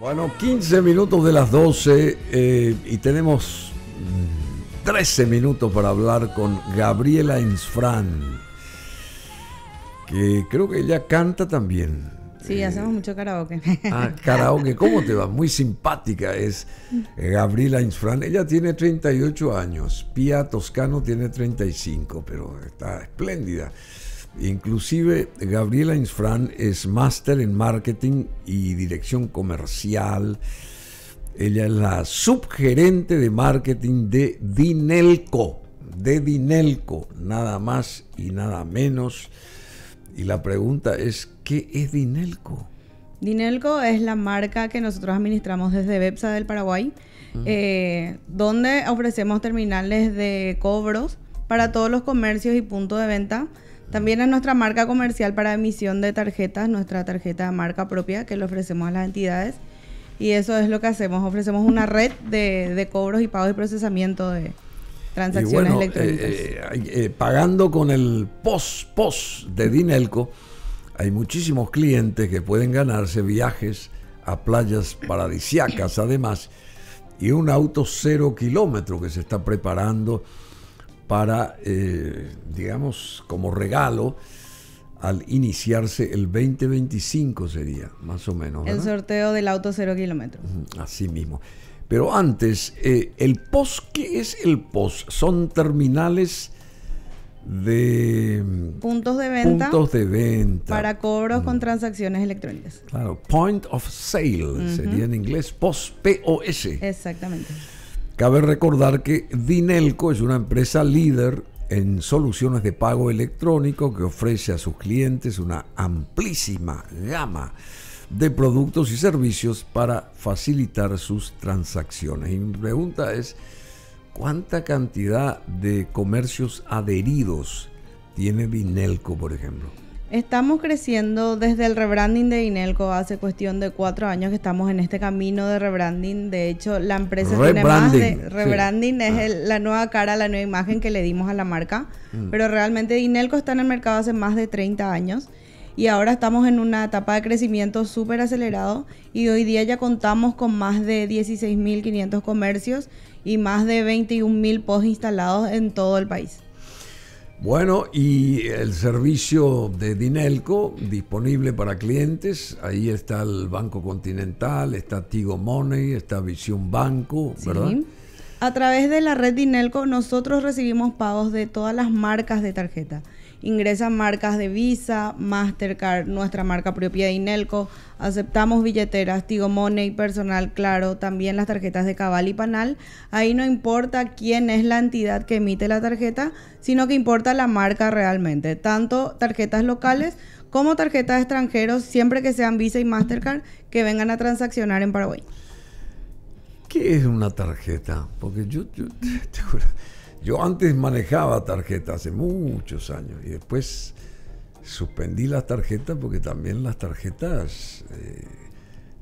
Bueno, 15 minutos de las 12 eh, y tenemos 13 mm, minutos para hablar con Gabriela Insfrán, que creo que ella canta también. Sí, eh, hacemos mucho karaoke. Ah, karaoke, ¿cómo te va? Muy simpática es eh, Gabriela Insfran. Ella tiene 38 años, Pia Toscano tiene 35, pero está espléndida. Inclusive Gabriela Insfran es máster en marketing y dirección comercial. Ella es la subgerente de marketing de Dinelco, de Dinelco, nada más y nada menos. Y la pregunta es, ¿qué es Dinelco? Dinelco es la marca que nosotros administramos desde Bepsa del Paraguay, eh, donde ofrecemos terminales de cobros para todos los comercios y puntos de venta también es nuestra marca comercial para emisión de tarjetas, nuestra tarjeta de marca propia que le ofrecemos a las entidades. Y eso es lo que hacemos, ofrecemos una red de, cobros y pagos y procesamiento de transacciones electrónicas. Eh, eh, eh, pagando con el POS, POS de Dinelco, hay muchísimos clientes que pueden ganarse viajes a playas paradisiacas además y un auto cero kilómetro que se está preparando para, eh, digamos, como regalo al iniciarse el 2025 sería, más o menos. El sorteo del auto cero kilómetros. Así mismo. Pero antes, eh, el POS, ¿qué es el POS? Son terminales de mm, puntos de venta, puntos de venta. para cobros con transacciones electrónicas. Claro, point of sale sería en inglés POS, p Exactamente. Cabe recordar que Dinelco es una empresa líder en soluciones de pago electrónico que ofrece a sus clientes una amplísima gama de productos y servicios para facilitar sus transacciones. Y mi pregunta es, ¿cuánta cantidad de comercios adheridos tiene Dinelco, por ejemplo? Estamos creciendo desde el rebranding de Inelco hace cuestión de cuatro años que estamos en este camino de rebranding. De hecho, la empresa tiene más de rebranding, es ah. la nueva cara, la nueva imagen que le dimos a la marca. Mm. Pero realmente Inelco está en el mercado hace más de 30 años y ahora estamos en una etapa de crecimiento súper acelerado y hoy día ya contamos con más de 16.500 comercios y más de 21.000 POS instalados en todo el país. Bueno, y el servicio de Dinelco disponible para clientes. Ahí está el Banco Continental, está Tigo Money, está Visión Banco, ¿verdad? A través de la red Dinelco nosotros recibimos pagos de todas las marcas de tarjeta ingresan marcas de Visa, Mastercard, nuestra marca propia de Inelco. Aceptamos billeteras, Tigo Money, Personal Claro, también las tarjetas de Cabal y Panal. Ahí no importa quién es la entidad que emite la tarjeta, sino que importa la marca realmente. Tanto tarjetas locales como tarjetas de extranjeros, siempre que sean Visa y Mastercard, que vengan a transaccionar en Paraguay. ¿Qué es una tarjeta? Porque yo, te juro, yo antes manejaba tarjetas hace muchos años y después suspendí las tarjetas porque también las tarjetas eh,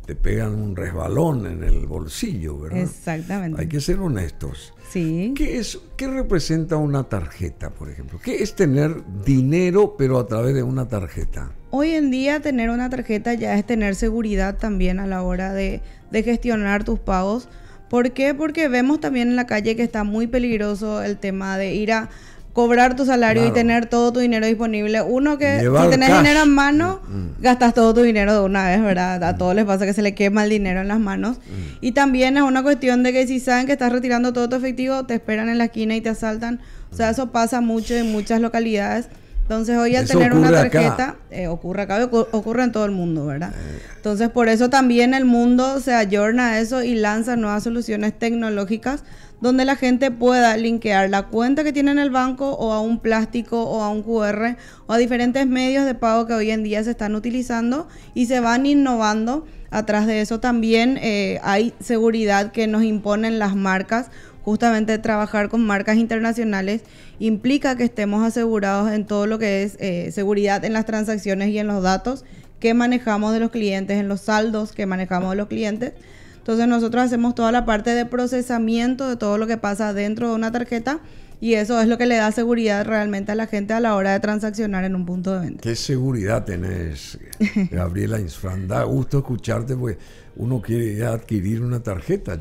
te pegan un resbalón en el bolsillo, ¿verdad? Exactamente. Hay que ser honestos. Sí. ¿Qué, es, ¿Qué representa una tarjeta, por ejemplo? ¿Qué es tener dinero pero a través de una tarjeta? Hoy en día tener una tarjeta ya es tener seguridad también a la hora de gestionar tus pagos ¿Por qué? Porque vemos también en la calle que está muy peligroso el tema de ir a cobrar tu salario y tener todo tu dinero disponible. Uno que si tenés dinero en mano, mm, mm. gastas todo tu dinero de una vez, ¿verdad? A todos les pasa que se le quema el dinero en las manos. Mm. Y también es una cuestión de que si saben que estás retirando todo tu efectivo, te esperan en la esquina y te asaltan. O sea, eso pasa mucho en muchas localidades. Entonces hoy al tener una tarjeta, ocurre acá, eh, ocurre en todo el mundo, ¿verdad? Eh. Entonces por eso también el mundo se ayorna a eso y lanza nuevas soluciones tecnológicas donde la gente pueda linkear la cuenta que tiene en el banco o a un plástico o a un QR o a diferentes medios de pago que hoy en día se están utilizando y se van innovando. Atrás de eso también eh, hay seguridad que nos imponen las marcas justamente trabajar con marcas internacionales implica que estemos asegurados en todo lo que es eh, seguridad en las transacciones y en los datos que manejamos de los clientes, en los saldos que manejamos de los clientes. Entonces nosotros hacemos toda la parte de procesamiento de todo lo que pasa dentro de una tarjeta y eso es lo que le da seguridad realmente a la gente a la hora de transaccionar en un punto de venta. Qué seguridad tenés, Gabriela Insfranda? gusto escucharte pues uno quiere adquirir una tarjeta.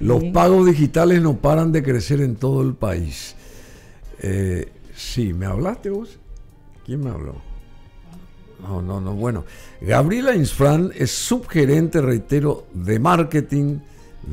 Los pagos digitales no paran de crecer en todo el país. Eh, sí, ¿me hablaste vos? ¿Quién me habló? No, no, no. Bueno, Gabriela Insfran es subgerente, reitero, de marketing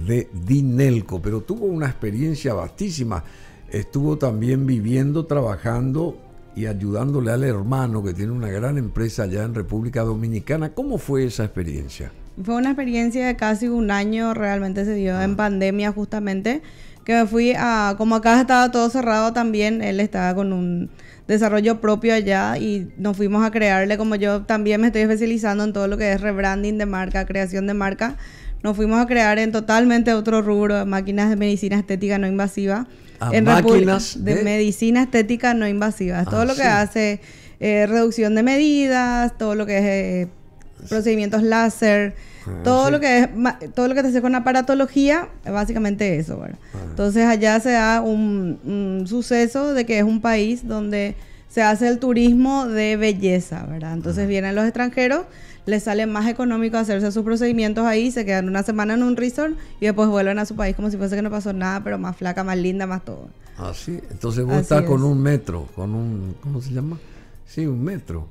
de Dinelco, pero tuvo una experiencia vastísima. Estuvo también viviendo, trabajando y ayudándole al hermano que tiene una gran empresa allá en República Dominicana. ¿Cómo fue esa experiencia? Fue una experiencia de casi un año, realmente se dio en ah. pandemia justamente, que me fui a, como acá estaba todo cerrado también, él estaba con un desarrollo propio allá y nos fuimos a crearle, como yo también me estoy especializando en todo lo que es rebranding de marca, creación de marca, nos fuimos a crear en totalmente otro rubro, máquinas de medicina estética no invasiva. Ah, máquinas de... medicina estética no invasiva. Ah, todo lo que hace eh, reducción de medidas, todo lo que es eh, pues, procedimientos láser, ah, todo lo que es, todo lo que te hace con aparatología, Es básicamente eso, ¿verdad? Ah. Entonces allá se da un, suceso de que es un país donde se hace el turismo de belleza, ¿verdad? Entonces ah. vienen los extranjeros, les sale más económico hacerse sus procedimientos ahí, se quedan una semana en un resort y después vuelven a su país como si fuese que no pasó nada, pero más flaca, más linda, más todo. Así, entonces vos estás con un metro, con un, ¿cómo se llama? Sí, un metro.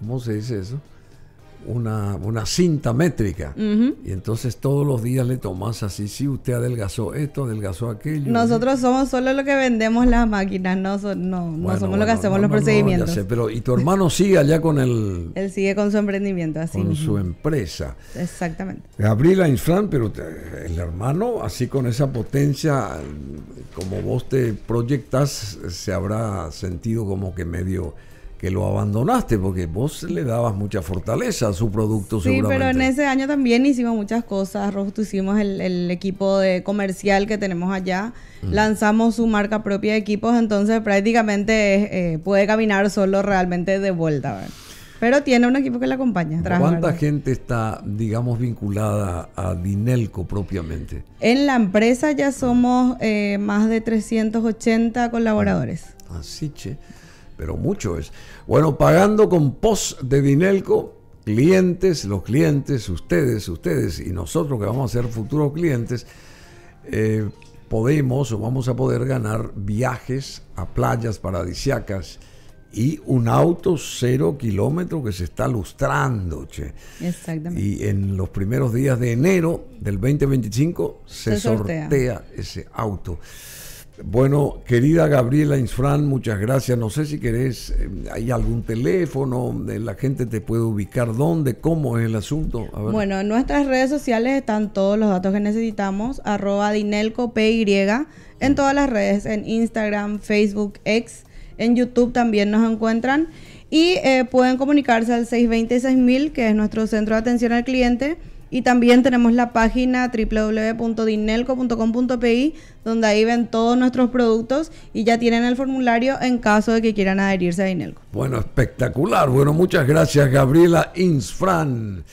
¿Cómo se dice eso? una, cinta métrica. Y entonces todos los días le tomas así, si sí, usted adelgazó esto, adelgazó aquello. Nosotros somos solo los que vendemos las máquinas, no, somos los que hacemos los procedimientos. pero y tu hermano sigue allá con el... Él sigue con su emprendimiento, así. Con su empresa. Exactamente. Gabriela Infran, pero el hermano, así con esa potencia, como vos te proyectas, se habrá sentido como que medio que lo abandonaste, porque vos le dabas mucha fortaleza a su producto. Sí, pero en ese año también hicimos muchas cosas. hicimos el, el equipo de comercial que tenemos allá, mm. lanzamos su marca propia de equipos, entonces prácticamente eh, puede caminar solo realmente de vuelta. Pero tiene un equipo que le acompaña. ¿Cuánta gente está, digamos, vinculada a Dinelco propiamente? En la empresa ya somos eh, más de 380 colaboradores. Ah, así, che pero mucho es. Bueno, pagando con POS de Dinelco, clientes, los clientes, ustedes, ustedes y nosotros que vamos a ser futuros clientes, eh, podemos o vamos a poder ganar viajes a playas paradisiacas y un auto cero kilómetro que se está lustrando, che. Exactamente. Y en los primeros días de enero del 2025 se, se sortea ese auto. Bueno, querida Gabriela Insfran, muchas gracias. No sé si querés, eh, hay algún teléfono, la gente te puede ubicar dónde, cómo es el asunto. Bueno, en nuestras redes sociales están todos los datos que necesitamos, arroba dinelco en mm. todas las redes, en Instagram, Facebook, X, en YouTube también nos encuentran y eh, pueden comunicarse al 626.000, que es nuestro centro de atención al cliente y también tenemos la página www.dinelco.com.pi, donde ahí ven todos nuestros productos y ya tienen el formulario en caso de que quieran adherirse a Dinelco. Bueno, espectacular. Bueno, muchas gracias, Gabriela Insfran.